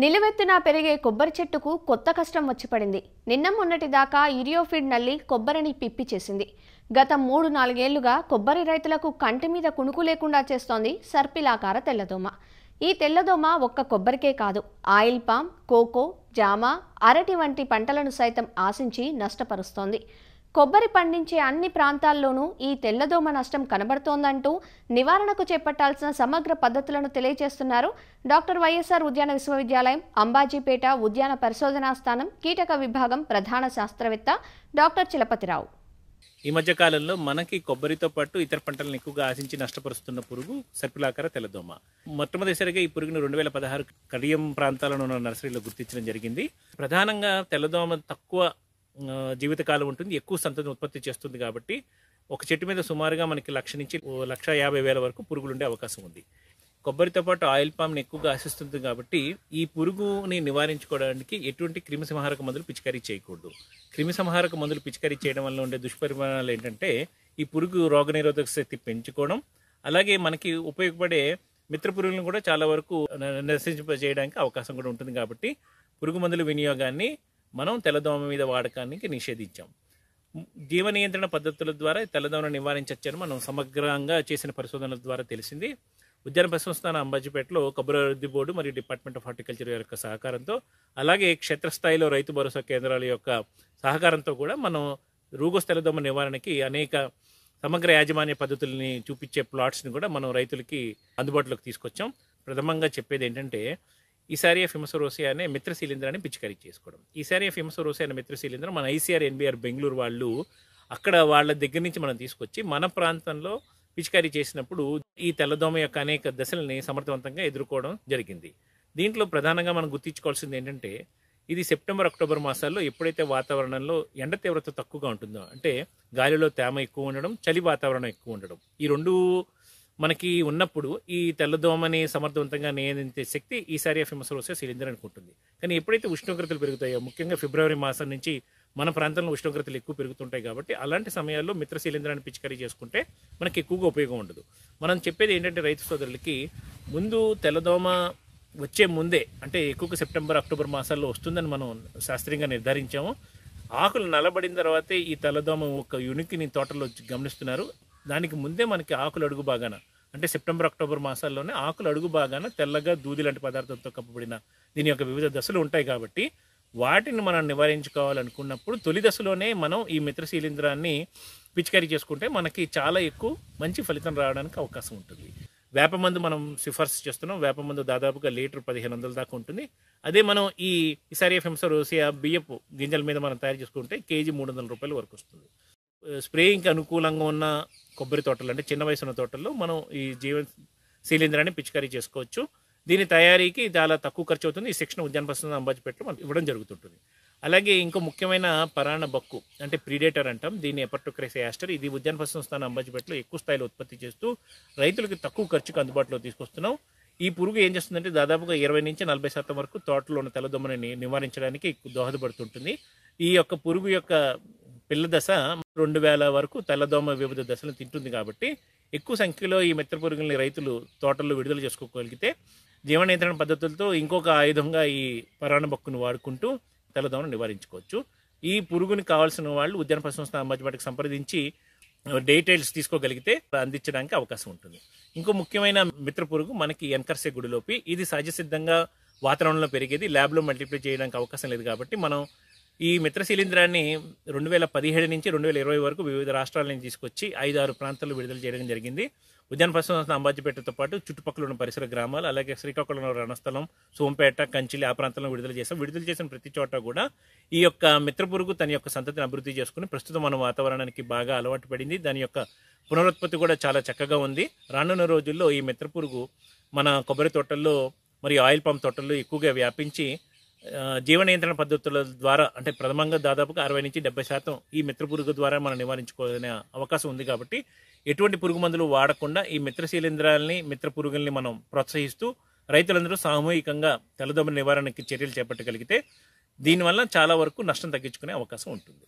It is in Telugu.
నిలువెత్తున పెరిగే కొబ్బరి చెట్టుకు కొత్త కష్టం వచ్చి పడింది నిన్న మొన్నటి దాకా ఇరియోఫిడ్ నల్లి కొబ్బరిని పిప్పి చేసింది గత మూడు నాలుగేళ్లుగా కొబ్బరి రైతులకు కంటి మీద కుణుకు లేకుండా చేస్తోంది సర్పిలాకార తెల్లదోమ ఈ తెల్లదోమ ఒక్క కొబ్బరికే కాదు ఆయిల్ పామ్ కోకో జామ అరటి వంటి పంటలను సైతం ఆశించి నష్టపరుస్తోంది కొబ్బరి పండించే అన్ని ప్రాంతాల్లోనూ ఈ తెల్లదోమ నష్టం కనబడుతోందంటూ నివారణకు చేపట్టాల్సిన సమగ్ర పద్ధతులను తెలియజేస్తున్నారు డాక్టర్ వైఎస్ఆర్ ఉద్యాన విశ్వవిద్యాలయం అంబాజీపేట ఉద్యాన పరిశోధనా స్థానం కీటక విభాగం ప్రధాన శాస్త్రవేత్త డాక్టర్ చిలపతిరావు ఈ మధ్య కాలంలో మనకి కొబ్బరితో పాటు ఇతర పంటలను ఎక్కువగా ఆశించి నష్టపరుస్తున్న పురుగు సర్పిలాకార తెల్లదోమ మొట్టమొదటిసారిగా ఈ పురుగును రెండు వేల పదహారు కడియం ప్రాంతాలను ఉన్న నర్సరీలో గుర్తించడం జరిగింది ప్రధానంగా తెల్లదోమ తక్కువ జీవితకాలం ఉంటుంది ఎక్కువ సంతతిని ఉత్పత్తి చేస్తుంది కాబట్టి ఒక చెట్టు మీద సుమారుగా మనకి లక్ష నుంచి లక్ష యాభై వేల వరకు పురుగులు ఉండే అవకాశం ఉంది కొబ్బరితో పాటు ఆయిల్ పామ్ని ఎక్కువగా ఆశిస్తుంది కాబట్టి ఈ పురుగుని నివారించుకోవడానికి ఎటువంటి క్రిమి సంహారక మందులు పిచికారీ చేయకూడదు క్రిమి సంహారక మందులు పిచికారీ చేయడం వల్ల ఉండే దుష్పరిమాణాలు ఏంటంటే ఈ పురుగు రోగనిరోధక శక్తి పెంచుకోవడం అలాగే మనకి ఉపయోగపడే మిత్ర పురుగులను కూడా చాలా వరకు చేయడానికి అవకాశం కూడా ఉంటుంది కాబట్టి పురుగు మందుల వినియోగాన్ని మనం తెల్లదోమ మీద వాడకానికి నిషేధించాం జీవ నియంత్రణ పద్ధతుల ద్వారా తెల్లదోమను నివారించవచ్చని మనం సమగ్రంగా చేసిన పరిశోధనల ద్వారా తెలిసింది ఉద్యాన పరిసంస్థాన అంబాజీపేటలో అభివృద్ధి బోర్డు మరియు డిపార్ట్మెంట్ ఆఫ్ హార్టికల్చర్ యొక్క సహకారంతో అలాగే క్షేత్రస్థాయిలో రైతు భరోసా కేంద్రాల యొక్క సహకారంతో కూడా మనం రూగోస్ తెల్లదోమ నివారణకి అనేక సమగ్ర యాజమాన్య పద్ధతుల్ని చూపించే ప్లాట్స్ని కూడా మనం రైతులకి అందుబాటులోకి తీసుకొచ్చాం ప్రథమంగా చెప్పేది ఏంటంటే ఈసారి ఫిమసోరోసి అనే మిత్ర శిలీంద్రాన్ని పిచికారీ చేసుకోవడం ఈసారి ఫిమసోరోసి అనే మిత్ర శిలీంద్రం మన ఐసీఆర్ ఎన్బీఆర్ బెంగళూరు వాళ్ళు అక్కడ వాళ్ళ దగ్గర నుంచి మనం తీసుకొచ్చి మన ప్రాంతంలో పిచికారీ చేసినప్పుడు ఈ తెల్లదోమ యొక్క అనేక దశలని సమర్థవంతంగా ఎదుర్కోవడం జరిగింది దీంట్లో ప్రధానంగా మనం గుర్తించుకోవాల్సింది ఏంటంటే ఇది సెప్టెంబర్ అక్టోబర్ మాసాల్లో ఎప్పుడైతే వాతావరణంలో ఎండ తీవ్రత తక్కువగా ఉంటుందో అంటే గాలిలో తేమ ఎక్కువ ఉండడం చలి వాతావరణం ఎక్కువ ఉండడం ఈ రెండు మనకి ఉన్నప్పుడు ఈ తెల్లదోమని సమర్థవంతంగా నియంత్రించే శక్తి ఈసారి ఫిమసరోసెస్ సిలిండర్ అనుకుంటుంది కానీ ఎప్పుడైతే ఉష్ణోగ్రతలు పెరుగుతాయో ముఖ్యంగా ఫిబ్రవరి మాసం నుంచి మన ప్రాంతంలో ఉష్ణోగ్రతలు ఎక్కువ పెరుగుతుంటాయి కాబట్టి అలాంటి సమయాల్లో మిత్ర శిలీంద్రాన్ని పిచికారీ చేసుకుంటే మనకి ఎక్కువగా ఉపయోగం ఉండదు మనం చెప్పేది ఏంటంటే రైతు సోదరులకి ముందు తెల్లదోమ వచ్చే ముందే అంటే ఎక్కువగా సెప్టెంబర్ అక్టోబర్ మాసాల్లో వస్తుందని మనం శాస్త్రీయంగా నిర్ధారించాము ఆకులు నలబడిన తర్వాతే ఈ తెల్లదోమ ఒక యునికిని తోటలో గమనిస్తున్నారు దానికి ముందే మనకి ఆకులు అడుగు బాగాన అంటే సెప్టెంబర్ అక్టోబర్ మాసాల్లోనే ఆకులు అడుగు బాగాన తెల్లగా దూది లాంటి పదార్థంతో కప్పబడిన దీని యొక్క వివిధ దశలు ఉంటాయి కాబట్టి వాటిని మనం నివారించుకోవాలనుకున్నప్పుడు తొలి దశలోనే మనం ఈ మిత్రశీలింద్రాన్ని పిచికారీ చేసుకుంటే మనకి చాలా ఎక్కువ మంచి ఫలితం రావడానికి అవకాశం ఉంటుంది వేపమందు మనం సిఫార్సు చేస్తున్నాం వేపమందు దాదాపుగా లీటర్ పదిహేను వందల దాకా ఉంటుంది అదే మనం ఈ ఈసారి ఫెంస రోసియా బియ్యపు గింజల మీద మనం తయారు చేసుకుంటే కేజీ మూడు వందల రూపాయల వరకు వస్తుంది స్ప్రేయింగ్కి అనుకూలంగా ఉన్న కొబ్బరి తోటలు అంటే చిన్న వయసు తోటల్లో మనం ఈ జీవ శీలింద్రాన్ని పిచికారీ చేసుకోవచ్చు దీని తయారీకి చాలా తక్కువ ఖర్చు అవుతుంది ఈ శిక్షణ ఉద్యాన పరిస్థితి అంబాజీపేటలో మనం ఇవ్వడం జరుగుతుంటుంది అలాగే ఇంకో ముఖ్యమైన పరాణ బక్కు అంటే ప్రీడేటర్ అంటాం దీన్ని ఎపర్టోక్రెస్ యాస్టర్ ఇది ఉద్యాన పరిశ్రమ స్థానం అంబాజీపేటలో ఎక్కువ స్థాయిలో ఉత్పత్తి చేస్తూ రైతులకు తక్కువ ఖర్చుకు అందుబాటులో తీసుకొస్తున్నాం ఈ పురుగు ఏం చేస్తుందంటే దాదాపుగా ఇరవై నుంచి నలభై శాతం వరకు తోటలో ఉన్న తెల్లదొమ్మని నివారించడానికి దోహదపడుతుంటుంది ఈ యొక్క పురుగు యొక్క పిల్ల దశ రెండు వేల వరకు తెల్లదోమ వివిధ దశలు తింటుంది కాబట్టి ఎక్కువ సంఖ్యలో ఈ మిత్ర పురుగుల్ని రైతులు తోటల్లో విడుదల చేసుకోగలిగితే జీవ నియంత్రణ పద్ధతులతో ఇంకొక ఆయుధంగా ఈ పరాణ బొక్కును వాడుకుంటూ తెల్లదోమను నివారించుకోవచ్చు ఈ పురుగుని కావాల్సిన వాళ్ళు ఉద్యాన పశు సంస్థ సంప్రదించి డీటెయిల్స్ తీసుకోగలిగితే అందించడానికి అవకాశం ఉంటుంది ఇంకో ముఖ్యమైన మిత్ర పురుగు మనకి ఎన్కర్సే గుడిలోపి ఇది సహజసిద్ధంగా వాతావరణంలో పెరిగేది ల్యాబ్లో మల్టిప్లై చేయడానికి అవకాశం లేదు కాబట్టి మనం ఈ మిత్ర శిలీంద్రాన్ని రెండు వేల పదిహేడు నుంచి రెండు వేల ఇరవై వరకు వివిధ రాష్ట్రాల నుంచి తీసుకొచ్చి ఐదు ఆరు ప్రాంతాల్లో విడుదల చేయడం జరిగింది ఉద్యాన పశు సంస్థ అంబాజీపేటతో పాటు చుట్టుపక్కల ఉన్న పరిసర గ్రామాలు అలాగే శ్రీకాకుళం రణస్థలం సోంపేట కంచిలి ఆ ప్రాంతంలో విడుదల చేసాం విడుదల చేసిన ప్రతి చోట కూడా ఈ యొక్క మిత్ర పురుగు తన యొక్క సంతతిని అభివృద్ధి చేసుకుని ప్రస్తుతం మన వాతావరణానికి బాగా అలవాటు పడింది దాని యొక్క పునరుత్పత్తి కూడా చాలా చక్కగా ఉంది రానున్న రోజుల్లో ఈ మిత్ర పురుగు మన కొబ్బరి తోటల్లో మరియు ఆయిల్ పంప్ తోటల్లో ఎక్కువగా వ్యాపించి జీవ నియంత్రణ పద్ధతుల ద్వారా అంటే ప్రథమంగా దాదాపుగా అరవై నుంచి డెబ్బై శాతం ఈ మిత్ర పురుగు ద్వారా మనం నివారించుకునే అవకాశం ఉంది కాబట్టి ఎటువంటి పురుగు మందులు వాడకుండా ఈ మిత్ర శిలీంధ్రాలని మిత్ర పురుగుల్ని మనం ప్రోత్సహిస్తూ రైతులందరూ సామూహికంగా తెల్లదోమ నివారణకి చర్యలు చేపట్టగలిగితే దీనివల్ల చాలా వరకు నష్టం తగ్గించుకునే అవకాశం ఉంటుంది